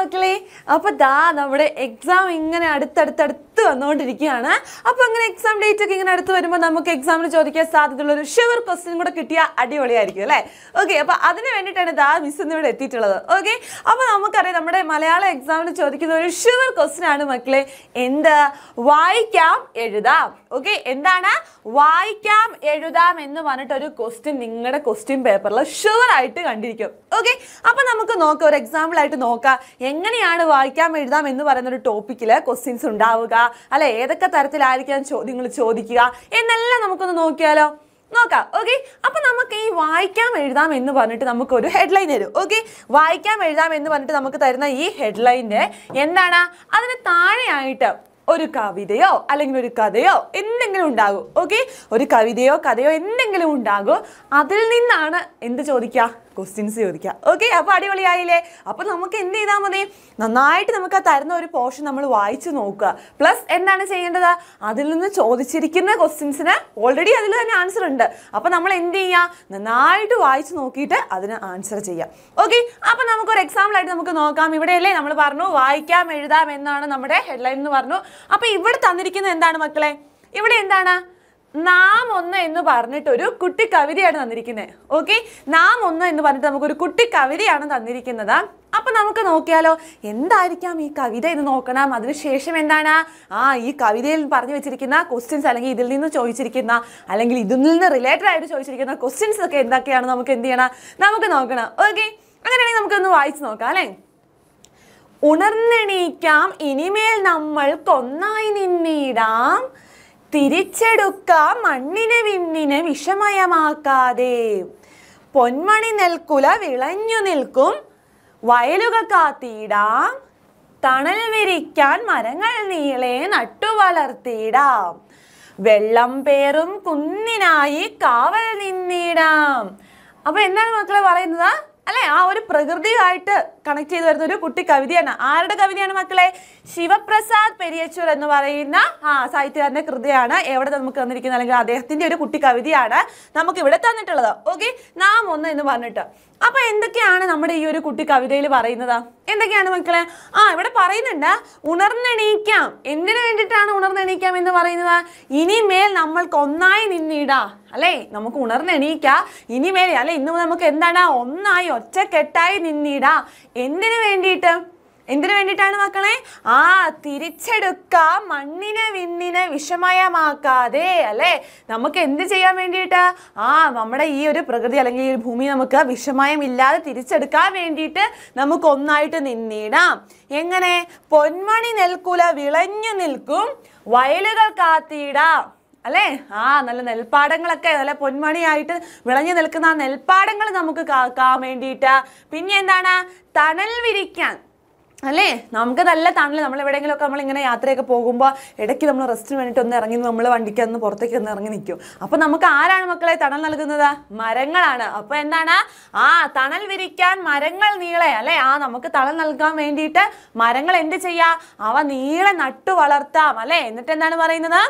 മക്കളെ അപ്പോൾ ദാ നമ്മുടെ എക്സാം ഇങ്ങനെ അടുത്തടുത്തടുത്ത് വന്നുകൊണ്ടിരിക്കുകയാണ് അപ്പോൾ അങ്ങനെ എക്സാം ഡേറ്റ് ഒക്കെ ഇങ്ങനെ അടുത്ത് വരുമ്പോൾ നമുക്ക് എക്സാമിന് ചോദിക്കാൻ സാധ്യതയുള്ള ഒരു ഷുവർ ക്വസ്റ്റ്യൻ കൂടെ കിട്ടിയാൽ അടിപൊളിയായിരിക്കും അല്ലേ ഓക്കെ അപ്പോൾ അതിന് വേണ്ടിയിട്ടാണ് ഇതാ മിസ് ഇന്ന് ഇവിടെ എത്തിയിട്ടുള്ളത് ഓക്കെ അപ്പോൾ നമുക്കറിയാം നമ്മുടെ മലയാള എക്സാമിന് ചോദിക്കുന്ന ഒരു ഷുവർ ക്വസ്റ്റ്യൻ ആണ് മക്കളെ എന്ത് വായിക്കാം എഴുതാം ഓക്കെ എന്താണ് വായിക്കാം എഴുതാം എന്ന് പറഞ്ഞിട്ടൊരു ക്വസ്റ്റ്യൻ നിങ്ങളുടെ ക്വസ്റ്റ്യൻ പേപ്പറിൽ ഷുവർ ആയിട്ട് കണ്ടിരിക്കും ഓക്കെ അപ്പോൾ നമുക്ക് നോക്കാം ഒരു എക്സാമ്പിൾ ആയിട്ട് നോക്കാം എങ്ങനെയാണ് വായിക്കാം എഴുതാം എന്ന് പറയുന്ന ഒരു ടോപ്പിക്കില് ക്വസ്റ്റ്യൻസ് ഉണ്ടാവുക അല്ല ഏതൊക്കെ തരത്തിലായിരിക്കാം ചോദ്യങ്ങൾ ചോദിക്കുക എന്നെല്ലാം നമുക്കൊന്ന് നോക്കിയാലോ നോക്കാം ഓക്കെ അപ്പൊ നമുക്ക് ഈ വായിക്കാം എഴുതാം എന്ന് പറഞ്ഞിട്ട് നമുക്ക് ഒരു ഹെഡ്ലൈൻ തരും ഓക്കെ വായിക്കാം എഴുതാം എന്ന് പറഞ്ഞിട്ട് നമുക്ക് തരുന്ന ഈ ഹെഡ്ലൈൻ്റെ എന്താണ് അതിന് താഴെയായിട്ട് ഒരു കവിതയോ അല്ലെങ്കിൽ ഒരു കഥയോ എന്തെങ്കിലും ഉണ്ടാകും ഓക്കെ ഒരു കവിതയോ കഥയോ എന്തെങ്കിലും ഉണ്ടാകും അതിൽ നിന്നാണ് എന്ത് ചോദിക്കുക ക്വസ്റ്റ്യൻസ് ചോദിക്കുക ഓക്കെ അപ്പോൾ അടിപൊളിയായില്ലേ അപ്പോൾ നമുക്ക് എന്ത് ചെയ്താൽ മതി നന്നായിട്ട് നമുക്ക് ആ തരുന്ന ഒരു പോർഷൻ നമ്മൾ വായിച്ചു നോക്കുക പ്ലസ് എന്താണ് ചെയ്യേണ്ടത് അതിൽ നിന്ന് ചോദിച്ചിരിക്കുന്ന ക്വസ്റ്റ്യൻസിന് ഓൾറെഡി അതിൽ തന്നെ ആൻസർ ഉണ്ട് അപ്പോൾ നമ്മൾ എന്ത് ചെയ്യുക നന്നായിട്ട് വായിച്ചു നോക്കിയിട്ട് അതിന് ആൻസർ ചെയ്യാം ഓക്കെ അപ്പോൾ നമുക്കൊരു എക്സാമ്പിളായിട്ട് ആയിട്ട് നമുക്ക് നോക്കാം ഇവിടെയല്ലേ നമ്മൾ പറഞ്ഞു വായിക്കാം എഴുതാം എന്നാണ് നമ്മുടെ ഹെഡ്ലൈൻ എന്ന് പറഞ്ഞു അപ്പോൾ ഇവിടെ തന്നിരിക്കുന്നത് എന്താണ് മക്കളെ ഇവിടെ എന്താണ് നാം ഒന്ന് എന്ന് പറഞ്ഞിട്ട് ഒരു കുട്ടി കവിതയാണ് തന്നിരിക്കുന്നത് ഓക്കെ നാം ഒന്ന് എന്ന് പറഞ്ഞിട്ട് നമുക്കൊരു കുട്ടി കവിതയാണ് തന്നിരിക്കുന്നത് അപ്പൊ നമുക്ക് നോക്കിയാലോ എന്തായിരിക്കാം ഈ കവിത എന്ന് നോക്കണം അതിനുശേഷം എന്താണ് ആ ഈ കവിതയിൽ പറഞ്ഞു വെച്ചിരിക്കുന്ന ക്വസ്റ്റ്യൻസ് അല്ലെങ്കിൽ ഇതിൽ നിന്ന് ചോദിച്ചിരിക്കുന്ന അല്ലെങ്കിൽ ഇതിൽ നിന്ന് റിലേറ്റഡ് ആയിട്ട് ചോദിച്ചിരിക്കുന്ന ക്വസ്റ്റ്യൻസ് ഒക്കെ എന്തൊക്കെയാണ് നമുക്ക് എന്ത് ചെയ്യണം നമുക്ക് നോക്കണം ഓക്കെ അങ്ങനെയാണെങ്കിൽ നമുക്കൊന്ന് വായിച്ചു നോക്കാം അല്ലേ ഉണർന്നെണീക്കാം ഇനിമേൽ നമ്മൾക്കൊന്നായി നിന്നിടാം തിരിച്ചെടുക്ക മണ്ണിനെ വിണ്ണിനെ വിഷമയമാക്കാതെ പൊന്മണി നെൽക്കുല വിളഞ്ഞു നിൽക്കും വയലുക കാത്തിയിടാം തണൽ വിരിക്കാൻ മരങ്ങൾ നീളെ നട്ടുവളർത്തിയിടാം വെള്ളം പേറും കുന്നിനായി കാവൽ നിന്നിടാം അപ്പൊ എന്താണ് മക്കളെ പറയുന്നത് അല്ലെ ആ ഒരു പ്രകൃതിയായിട്ട് കണക്ട് ചെയ്ത് വരുന്ന ഒരു കുട്ടി കവിതയാണ് ആരുടെ കവിതയാണ് മക്കളെ ശിവപ്രസാദ് പെരിയച്ചൂർ എന്ന് പറയുന്ന ആ സാഹിത്യകാരന്റെ കൃതിയാണ് എവിടെ നമുക്ക് തന്നിരിക്കുന്നത് അല്ലെങ്കിൽ അദ്ദേഹത്തിന്റെ ഒരു കുട്ടി കവിതയാണ് നമുക്ക് ഇവിടെ തന്നിട്ടുള്ളത് ഓക്കെ നാം ഒന്ന് എന്ന് പറഞ്ഞിട്ട് അപ്പൊ എന്തൊക്കെയാണ് നമ്മുടെ ഈ ഒരു കുട്ടി കവിതയിൽ പറയുന്നത് എന്തൊക്കെയാണ് മക്കളെ ആ ഇവിടെ പറയുന്നുണ്ട് ഉണർന്നെണീക്കാം എന്തിനു വേണ്ടിയിട്ടാണ് ഉണർന്നെണീക്കാം എന്ന് പറയുന്നത് ഇനിമേൽ നമ്മൾക്ക് ഒന്നായി നിന്നിടാ അല്ലേ നമുക്ക് ഉണർന്നെണീക്ക ഇനിമേൽ അല്ലെ ഇന്ന് നമുക്ക് എന്താണ് ഒന്നായി ഒറ്റക്കെട്ടായി നിന്നിടാ എന്തിനു വേണ്ടിയിട്ട് എന്തിനു വേണ്ടിയിട്ടാണ് മക്കളെ ആ തിരിച്ചെടുക്ക മണ്ണിനെ വിണ്ണിനെ വിഷമയമാക്കാതെ അല്ലേ നമുക്ക് എന്ത് ചെയ്യാൻ വേണ്ടിയിട്ട് ആ നമ്മുടെ ഈ ഒരു പ്രകൃതി അല്ലെങ്കിൽ ഈ ഭൂമി നമുക്ക് വിഷമയം ഇല്ലാതെ തിരിച്ചെടുക്കാൻ വേണ്ടിയിട്ട് നമുക്ക് ഒന്നായിട്ട് നിന്നിടാം എങ്ങനെ പൊന്മണി നെൽക്കുല വിളഞ്ഞു നിൽക്കും വയലുകൾ കാത്തിയിടാം അല്ലേ ആ നല്ല നെൽപ്പാടങ്ങളൊക്കെ നല്ല പൊന്മണിയായിട്ട് വിളഞ്ഞു നിൽക്കുന്ന ആ നെൽപ്പാടങ്ങൾ നമുക്ക് കാക്കാൻ വേണ്ടിയിട്ട് പിന്നെ എന്താണ് തണൽ വിരിക്കാൻ അല്ലേ നമുക്ക് നല്ല തണല് നമ്മൾ എവിടെയെങ്കിലുമൊക്കെ നമ്മൾ ഇങ്ങനെ യാത്രയൊക്കെ പോകുമ്പോൾ ഇടയ്ക്ക് നമ്മൾ റെസ്റ്റിന് വേണ്ടിയിട്ട് ഒന്ന് ഇറങ്ങി നമ്മൾ വണ്ടിക്ക് ഒന്ന് പുറത്തേക്ക് ഒന്ന് ഇറങ്ങി നിൽക്കും അപ്പോൾ നമുക്ക് ആരാണ് മക്കളെ തണൽ നൽകുന്നത് മരങ്ങളാണ് അപ്പോൾ എന്താണ് ആ തണൽ വിരിക്കാൻ മരങ്ങൾ നീളെ അല്ലേ ആ നമുക്ക് തണൽ നൽകാൻ വേണ്ടിയിട്ട് മരങ്ങൾ എന്ത് ചെയ്യാം അവ നീളെ നട്ടു വളർത്താം അല്ലേ എന്നിട്ട് എന്താണ് പറയുന്നത്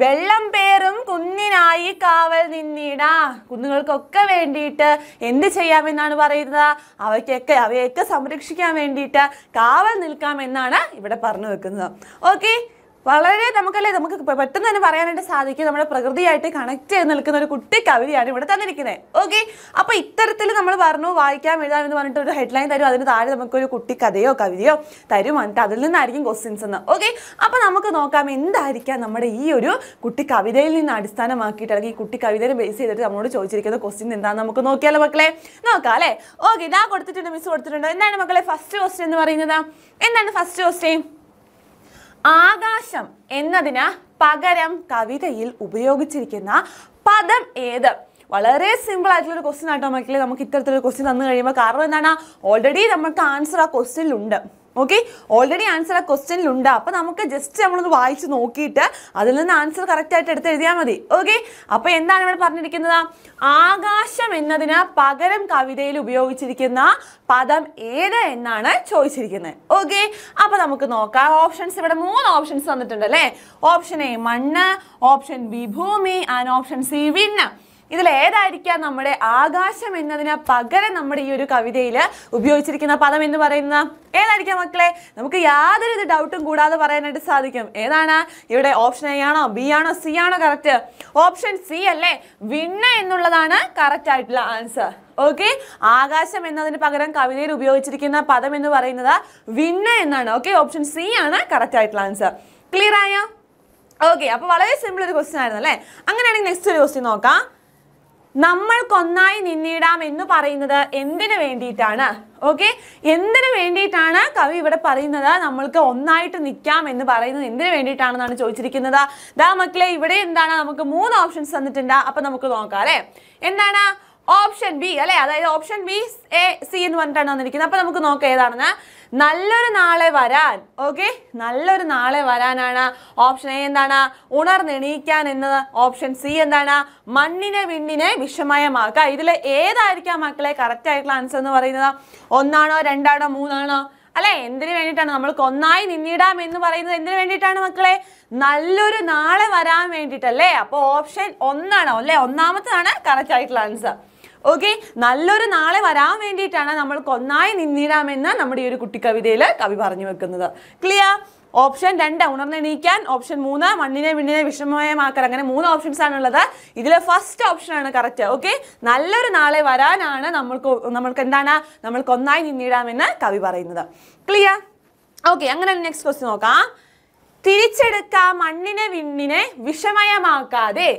വെള്ളം പേറും കുന്നിനായി കാവൽ നിന്നിടാ കുന്നുകൾക്കൊക്കെ വേണ്ടിയിട്ട് എന്ത് ചെയ്യാമെന്നാണ് പറയുന്നത് അവയ്ക്കൊക്കെ അവയൊക്കെ സംരക്ഷിക്കാൻ വേണ്ടിയിട്ട് കാവൽ നിൽക്കാം എന്നാണ് ഇവിടെ പറഞ്ഞു വെക്കുന്നത് ഓക്കെ വളരെ നമുക്കല്ലേ നമുക്ക് പെട്ടെന്ന് തന്നെ പറയാനായിട്ട് സാധിക്കും നമ്മുടെ പ്രകൃതിയായിട്ട് കണക്ട് ചെയ്ത് നിൽക്കുന്ന ഒരു കുട്ടി കവിതയാണ് ഇവിടെ തന്നിരിക്കുന്നത് ഓക്കെ അപ്പോൾ ഇത്തരത്തിൽ നമ്മൾ പറഞ്ഞു വായിക്കാൻ എഴുതാൻ എന്ന് പറഞ്ഞിട്ട് ഒരു ഹെഡ്ലൈൻ തരും അതിന് താഴെ ഒരു കുട്ടി കഥയോ കവിതയോ തരും എന്നിട്ട് അതിൽ നിന്നായിരിക്കും ക്വസ്റ്റ്യൻസ് എന്ന് ഓക്കെ അപ്പോൾ നമുക്ക് നോക്കാം എന്തായിരിക്കാം നമ്മുടെ ഈ ഒരു കുട്ടി കവിതയിൽ നിന്ന് അടിസ്ഥാനമാക്കിയിട്ട് അല്ലെങ്കിൽ ഈ കുട്ടി കവിതയെ ബേസ് ചെയ്തിട്ട് നമ്മളോട് ചോദിച്ചിരിക്കുന്ന ക്വസ്റ്റ്യൻ എന്താണെന്ന് നമുക്ക് നോക്കിയാലോ മക്കളെ നോക്കാം അല്ലേ ഓക്കെ ഇതാ കൊടുത്തിട്ടുണ്ട് മിസ് കൊടുത്തിട്ടുണ്ട് എന്താണ് മക്കളെ ഫസ്റ്റ് ക്വസ്റ്റ്യൻ എന്ന് പറയുന്നത് എന്താണ് ഫസ്റ്റ് ക്വസ്റ്റ്യൻ ആകാശം എന്നതിന് പകരം കവിതയിൽ ഉപയോഗിച്ചിരിക്കുന്ന പദം ഏത് വളരെ സിമ്പിൾ ആയിട്ടുള്ള ഒരു ക്വസ്റ്റ്യൻ ആട്ടോ മക്കളെ നമുക്ക് ഇത്തരത്തിലൊരു ക്വസ്റ്റ്യൻ തന്നു കഴിയുമ്പോൾ കാരണം എന്താണ് ഓൾറെഡി നമുക്ക് ആൻസർ ആ ക്വസ്റ്റ്യനിലുണ്ട് ഓക്കെ ഓൾറെഡി ആൻസർ ആ ക്വസ്റ്റ്യനിലുണ്ട് അപ്പോൾ നമുക്ക് ജസ്റ്റ് നമ്മളൊന്ന് വായിച്ച് നോക്കിയിട്ട് അതിൽ നിന്ന് ആൻസർ കറക്റ്റായിട്ട് എടുത്ത് എഴുതിയാൽ മതി ഓക്കെ അപ്പോൾ എന്താണ് ഇവിടെ പറഞ്ഞിരിക്കുന്നത് ആകാശം എന്നതിന് പകരം കവിതയിൽ ഉപയോഗിച്ചിരിക്കുന്ന പദം ഏത് എന്നാണ് ചോദിച്ചിരിക്കുന്നത് ഓക്കെ അപ്പോൾ നമുക്ക് നോക്കാം ഓപ്ഷൻസ് ഇവിടെ മൂന്ന് ഓപ്ഷൻസ് തന്നിട്ടുണ്ട് അല്ലേ ഓപ്ഷൻ എ മണ്ണ് ഓപ്ഷൻ ബി ഭൂമി ആൻഡ് ഓപ്ഷൻ സി വിണ്ണ ഇതിൽ ഏതായിരിക്കാം നമ്മുടെ ആകാശം എന്നതിന് പകരം നമ്മുടെ ഈ ഒരു കവിതയിൽ ഉപയോഗിച്ചിരിക്കുന്ന പദം എന്ന് പറയുന്നത് ഏതായിരിക്കാം മക്കളെ നമുക്ക് യാതൊരു ഡൗട്ടും കൂടാതെ പറയാനായിട്ട് സാധിക്കും ഏതാണ് ഇവിടെ ഓപ്ഷൻ എ ആണോ ബി ആണോ സി ആണോ കറക്റ്റ് ഓപ്ഷൻ സി അല്ലേ വിണ്ണ എന്നുള്ളതാണ് കറക്റ്റ് ആയിട്ടുള്ള ആൻസർ ഓക്കെ ആകാശം എന്നതിന് പകരം കവിതയിൽ ഉപയോഗിച്ചിരിക്കുന്ന പദം എന്ന് പറയുന്നത് വിണ്ണ എന്നാണ് ഓക്കെ ഓപ്ഷൻ സി ആണ് കറക്റ്റ് ആയിട്ടുള്ള ആൻസർ ക്ലിയർ ആയോ ഓക്കെ അപ്പോൾ വളരെ സിമ്പിൾ ഒരു ക്വസ്റ്റ്യൻ ആയിരുന്നു അല്ലേ അങ്ങനെയാണെങ്കിൽ നെക്സ്റ്റ് ഒരു ക്വസ്റ്റ്യൻ നോക്കാം നമ്മൾക്കൊന്നായി നിന്നിടാം എന്ന് പറയുന്നത് എന്തിനു വേണ്ടിയിട്ടാണ് ഓക്കെ എന്തിനു വേണ്ടിയിട്ടാണ് കവി ഇവിടെ പറയുന്നത് നമ്മൾക്ക് ഒന്നായിട്ട് നിൽക്കാം എന്ന് പറയുന്നത് എന്തിനു വേണ്ടിയിട്ടാണെന്നാണ് ചോദിച്ചിരിക്കുന്നത് ദാ മക്കളെ ഇവിടെ എന്താണ് നമുക്ക് മൂന്ന് ഓപ്ഷൻസ് തന്നിട്ടുണ്ട് അപ്പം നമുക്ക് നോക്കാം അല്ലേ എന്താണ് ഓപ്ഷൻ ബി അല്ലെ അതായത് ഓപ്ഷൻ ബി എ സി എന്ന് പറഞ്ഞിട്ടാണ് വന്നിരിക്കുന്നത് അപ്പൊ നമുക്ക് നോക്കാം ഏതാണെന്ന് നല്ലൊരു നാളെ വരാൻ ഓക്കെ നല്ലൊരു നാളെ വരാനാണ് ഓപ്ഷൻ എ എന്താണ് ഉണർന്നെണീക്കാൻ എന്നത് ഓപ്ഷൻ സി എന്താണ് മണ്ണിനെ വിണ്ണിനെ വിഷമയമാക്കുക ഇതിൽ ഏതായിരിക്കാം മക്കളെ കറക്റ്റ് ആയിട്ടുള്ള ആൻസർ എന്ന് പറയുന്നത് ഒന്നാണോ രണ്ടാണോ മൂന്നാണോ അല്ലെ എന്തിനു വേണ്ടിയിട്ടാണ് നമ്മൾ കൊന്നായി നിന്നിടാം എന്ന് പറയുന്നത് എന്തിനു വേണ്ടിയിട്ടാണ് മക്കളെ നല്ലൊരു നാളെ വരാൻ വേണ്ടിയിട്ടല്ലേ അപ്പോൾ ഓപ്ഷൻ ഒന്നാണോ അല്ലേ ഒന്നാമത്തതാണ് കറക്റ്റ് ആയിട്ടുള്ള ആൻസർ ഓക്കെ നല്ലൊരു നാളെ വരാൻ വേണ്ടിയിട്ടാണ് നമ്മൾ കൊന്നായി നിന്നിടാമെന്ന് നമ്മുടെ ഈ ഒരു കുട്ടിക്കവിതയിൽ കവി പറഞ്ഞു വെക്കുന്നത് ക്ലിയർ ഓപ്ഷൻ രണ്ട് ഉണർന്നെണീക്കാൻ ഓപ്ഷൻ മൂന്ന് മണ്ണിനെ വിണ്ണിനെ വിഷമയമാക്കൽ അങ്ങനെ മൂന്ന് ഓപ്ഷൻസ് ആണുള്ളത് ഇതിലെ ഫസ്റ്റ് ഓപ്ഷൻ ആണ് കറക്റ്റ് ഓക്കെ നല്ലൊരു നാളെ വരാനാണ് നമ്മൾക്ക് നമ്മൾക്ക് എന്താണ് നമ്മൾക്ക് ഒന്നായി നിന്നിടാമെന്ന് കവി പറയുന്നത് ക്ലിയർ ഓക്കെ അങ്ങനെ നെക്സ്റ്റ് ക്വസ്റ്റ്യൻ നോക്കാം തിരിച്ചെടുക്കാം മണ്ണിനെ വിണ്ണിനെ വിഷമയമാക്കാതെ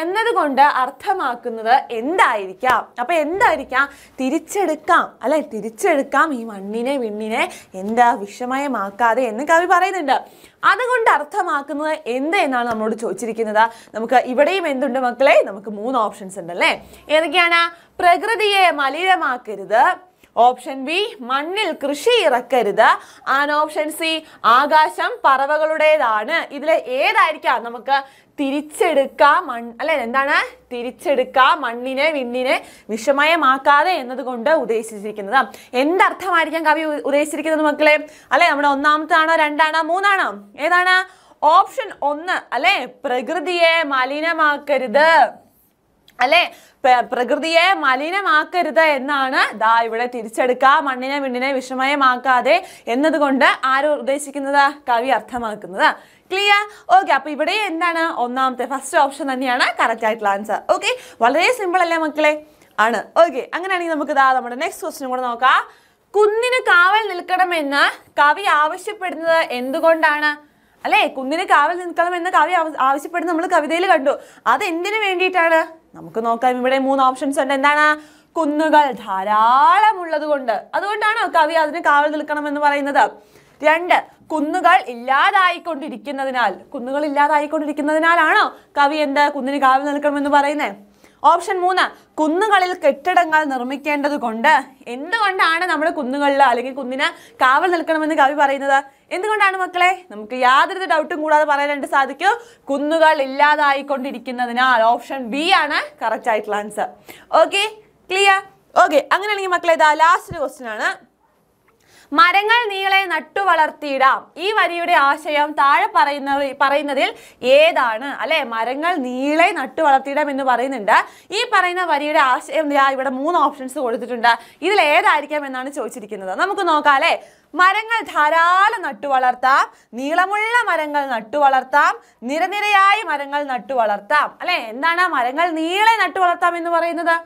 എന്നതുകൊണ്ട് അർത്ഥമാക്കുന്നത് എന്തായിരിക്കാം അപ്പൊ എന്തായിരിക്കാം തിരിച്ചെടുക്കാം അല്ലെ തിരിച്ചെടുക്കാം ഈ മണ്ണിനെ വിണ്ണിനെ എന്താ വിഷമയമാക്കാതെ എന്ന് കവി പറയുന്നുണ്ട് അതുകൊണ്ട് അർത്ഥമാക്കുന്നത് എന്ത് എന്നാണ് നമ്മളോട് ചോദിച്ചിരിക്കുന്നത് നമുക്ക് ഇവിടെയും എന്തുണ്ട് മക്കളെ നമുക്ക് മൂന്ന് ഓപ്ഷൻസ് ഉണ്ട് അല്ലേ ഏതൊക്കെയാണ് പ്രകൃതിയെ മലിനമാക്കരുത് ഓപ്ഷൻ ബി മണ്ണിൽ കൃഷി ഇറക്കരുത് ആൻഡ് ഓപ്ഷൻ സി ആകാശം പറവകളുടേതാണ് ഇതിൽ ഏതായിരിക്കാം നമുക്ക് തിരിച്ചെടുക്കാം മൺ അല്ലെ എന്താണ് തിരിച്ചെടുക്കാം മണ്ണിനെ വിണ്ണിനെ വിഷമയമാക്കാതെ എന്നതുകൊണ്ട് ഉദ്ദേശിച്ചിരിക്കുന്നത് എന്തർത്ഥമായിരിക്കാം കവി ഉദ്ദേശിച്ചിരിക്കുന്നത് മക്കളെ അല്ലെ നമ്മുടെ ഒന്നാമത്താണോ രണ്ടാണോ മൂന്നാണോ ഏതാണ് ഓപ്ഷൻ ഒന്ന് അല്ലെ പ്രകൃതിയെ മലിനമാക്കരുത് അല്ലെ പ്രകൃതിയെ മലിനമാക്കരുത് എന്നാണ് ദാ ഇവിടെ തിരിച്ചെടുക്കുക മണ്ണിനെ മിണ്ണിനെ വിഷമയമാക്കാതെ എന്നതുകൊണ്ട് ആരും ഉദ്ദേശിക്കുന്നത് കവി അർത്ഥമാക്കുന്നത് ക്ലിയർ ഓക്കെ അപ്പൊ ഇവിടെ എന്താണ് ഒന്നാമത്തെ ഫസ്റ്റ് ഓപ്ഷൻ തന്നെയാണ് കറക്റ്റ് ആയിട്ടുള്ള ആൻസർ ഓക്കെ വളരെ സിമ്പിൾ അല്ലേ മക്കളെ ആണ് ഓക്കെ അങ്ങനെയാണെങ്കിൽ നമുക്ക് ഇതാ നമ്മുടെ നെക്സ്റ്റ് ക്വസ്റ്റിനും കൂടെ നോക്കാം കുന്നിന് കാവൽ നിൽക്കണമെന്ന് കവി ആവശ്യപ്പെടുന്നത് എന്തുകൊണ്ടാണ് അല്ലെ കുന്നിന് കാവൽ നിൽക്കണമെന്ന് കവി ആവശ്യപ്പെടുന്നത് നമ്മൾ കവിതയിൽ കണ്ടു അത് എന്തിനു വേണ്ടിയിട്ടാണ് നമുക്ക് നോക്കാം ഇവിടെ മൂന്ന് ഓപ്ഷൻസ് ഉണ്ട് എന്താണ് കുന്നുകൾ ധാരാളം ഉള്ളത് കൊണ്ട് അതുകൊണ്ടാണ് കവി അതിന് കാവൽ നിൽക്കണം എന്ന് പറയുന്നത് രണ്ട് കുന്നുകൾ ഇല്ലാതായിക്കൊണ്ടിരിക്കുന്നതിനാൽ കുന്നുകൾ ഇല്ലാതായിക്കൊണ്ടിരിക്കുന്നതിനാലാണോ കവി എന്താ കുന്നിന് കാവൽ നിൽക്കണമെന്ന് പറയുന്നത് ഓപ്ഷൻ മൂന്ന് കുന്നുകളിൽ കെട്ടിടങ്ങൾ നിർമ്മിക്കേണ്ടതുകൊണ്ട് എന്തുകൊണ്ടാണ് നമ്മൾ കുന്നുകളിൽ അല്ലെങ്കിൽ കുന്നിന് കാവൽ നിൽക്കണമെന്ന് കവി പറയുന്നത് എന്തുകൊണ്ടാണ് മക്കളെ നമുക്ക് യാതൊരു ഡൗട്ടും കൂടാതെ പറയാനായിട്ട് സാധിക്കും കുന്നുകൾ ഇല്ലാതായിക്കൊണ്ടിരിക്കുന്നതിനാൽ ഓപ്ഷൻ ബി ആണ് കറക്റ്റ് ആയിട്ടുള്ള ആൻസർ ഓക്കെ ക്ലിയർ ഓക്കെ അങ്ങനെയാണെങ്കിൽ മക്കളെ ഇതാ ലാസ്റ്റ് ക്വസ്റ്റ്യൻ ആണ് മരങ്ങൾ നീളെ നട്ടു വളർത്തിയിടാം ഈ വരിയുടെ ആശയം താഴെ പറയുന്ന പറയുന്നതിൽ ഏതാണ് അല്ലെ മരങ്ങൾ നീളെ നട്ടു വളർത്തിയിടാം എന്ന് പറയുന്നുണ്ട് ഈ പറയുന്ന വരിയുടെ ആശയം ഇവിടെ മൂന്ന് ഓപ്ഷൻസ് കൊടുത്തിട്ടുണ്ട് ഇതിൽ ഏതായിരിക്കാം എന്നാണ് ചോദിച്ചിരിക്കുന്നത് നമുക്ക് അല്ലെ മരങ്ങൾ ധാരാളം നട്ടു വളർത്താം നീളമുള്ള മരങ്ങൾ നട്ടു വളർത്താം നിരനിരയായി മരങ്ങൾ നട്ടു വളർത്താം അല്ലെ എന്താണ് മരങ്ങൾ നീളെ നട്ടു വളർത്താം എന്ന് പറയുന്നത്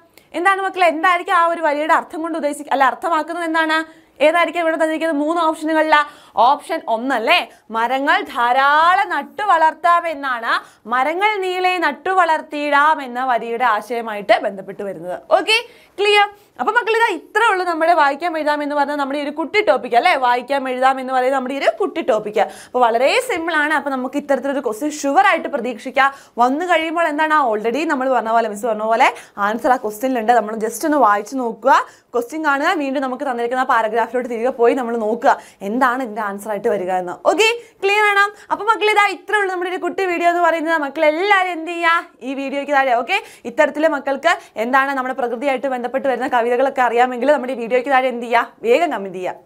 എന്താണ് മക്കളെ എന്തായിരിക്കും ആ ഒരു വരിയുടെ അർത്ഥം കൊണ്ട് ഉദ്ദേശിക്കുക അല്ല അർത്ഥമാക്കുന്നത് എന്താണ് ഏതായിരിക്കും ഇവിടെ തന്നിരിക്കുന്നത് മൂന്ന് ഓപ്ഷനുകളില ഓപ്ഷൻ ഒന്നല്ലേ മരങ്ങൾ ധാരാളം നട്ടു വളർത്താമെന്നാണ് മരങ്ങൾ നീളെ നട്ടു വളർത്തിയിടാം എന്ന വരിയുടെ ആശയമായിട്ട് ബന്ധപ്പെട്ട് വരുന്നത് ഓക്കെ ക്ലിയർ അപ്പൊ മക്കൾ ഇതാ ഇത്രേ ഉള്ളു നമ്മുടെ വായിക്കാൻ എഴുതാം എന്ന് പറഞ്ഞാൽ നമ്മുടെ ഒരു കുട്ടി ടോപ്പിക് അല്ലേ വായിക്കാൻ എഴുതാം എന്ന് പറയുന്നത് നമ്മുടെ ഒരു കുട്ടി ടോപ്പിക് അപ്പൊ വളരെ സിമ്പിൾ ആണ് അപ്പൊ നമുക്ക് ഇത്തരത്തിലൊരു ക്വസ്റ്റ്യൻ ഷുവർ ആയിട്ട് പ്രതീക്ഷിക്കാം വന്നു കഴിയുമ്പോൾ എന്താണ് ഓൾറെഡി നമ്മൾ പറഞ്ഞ പോലെ മിസ് പറഞ്ഞ പോലെ ആൻസർ ആ ക്വസ്റ്റ്യനിലുണ്ട് നമ്മൾ ജസ്റ്റ് ഒന്ന് വായിച്ചു നോക്കുക ക്വസ്റ്റ്യൻ കാണുക വീണ്ടും നമുക്ക് തന്നിരിക്കുന്ന ആ പാരഗ്രാഫിലോട്ട് തിരികെ പോയി നമ്മൾ നോക്കുക എന്താണ് ഇതിൻ്റെ ആൻസർ ആയിട്ട് വരിക എന്ന് ഓക്കെ ക്ലിയർ ആണ് അപ്പോൾ മക്കളെ ഇതാ ഇത്ര ഉള്ളൂ നമ്മുടെ ഒരു കുട്ടി വീഡിയോ എന്ന് പറയുന്നത് മക്കളെല്ലാവരും എന്ത് ചെയ്യുക ഈ വീഡിയോയ്ക്ക് താഴെ ഓക്കെ ഇത്തരത്തിൽ മക്കൾക്ക് എന്താണ് നമ്മുടെ പ്രകൃതിയായിട്ട് ബന്ധപ്പെട്ട് വരുന്ന കവിതകളൊക്കെ അറിയാമെങ്കിൽ നമ്മുടെ ഈ വീഡിയോയ്ക്ക് താഴെ എന്ത് ചെയ്യുക വേഗം കമൻറ്റ് ചെയ്യുക